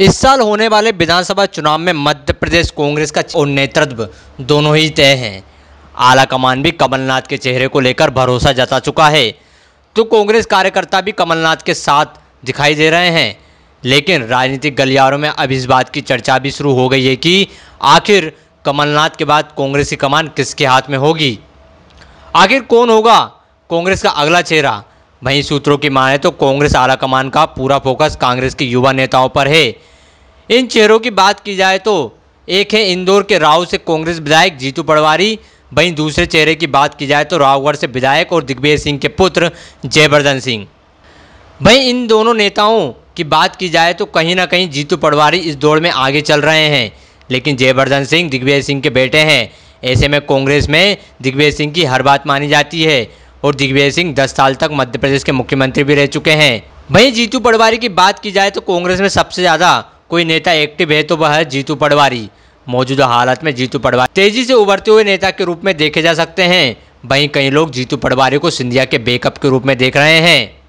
इस साल होने वाले विधानसभा चुनाव में मध्य प्रदेश कांग्रेस का और नेतृत्व दोनों ही तय हैं आला कमान भी कमलनाथ के चेहरे को लेकर भरोसा जता चुका है तो कांग्रेस कार्यकर्ता भी कमलनाथ के साथ दिखाई दे रहे हैं लेकिन राजनीतिक गलियारों में अब इस बात की चर्चा भी शुरू हो गई है कि आखिर कमलनाथ के बाद कांग्रेसी कमान किसके हाथ में होगी आखिर कौन होगा कांग्रेस का अगला चेहरा वहीं सूत्रों की माने तो कांग्रेस आला कमान का पूरा फोकस कांग्रेस के युवा नेताओं पर है इन चेहरों की बात की जाए तो एक है इंदौर के राव से कांग्रेस विधायक जीतू पटवारी वहीं दूसरे चेहरे की बात की जाए तो रावगढ़ से विधायक और दिग्विजय सिंह के पुत्र जयवर्धन सिंह वहीं इन दोनों नेताओं की बात की जाए तो कहीं ना कहीं जीतू पटवारी इस दौड़ में आगे चल रहे हैं लेकिन जयवर्धन सिंह दिग्विजय सिंह के बेटे हैं ऐसे में कांग्रेस में दिग्विजय सिंह की हर बात मानी जाती है और दिग्विजय सिंह दस साल तक मध्य प्रदेश के मुख्यमंत्री भी रह चुके हैं वही जीतू पटवारी की बात की जाए तो कांग्रेस में सबसे ज़्यादा कोई नेता एक्टिव है तो वह है जीतू पटवारी मौजूदा हालत में जीतू पटवारी तेजी से उभरते हुए नेता के रूप में देखे जा सकते हैं वहीं कई लोग जीतू पटवारी को सिंधिया के बेकअप के रूप में देख रहे हैं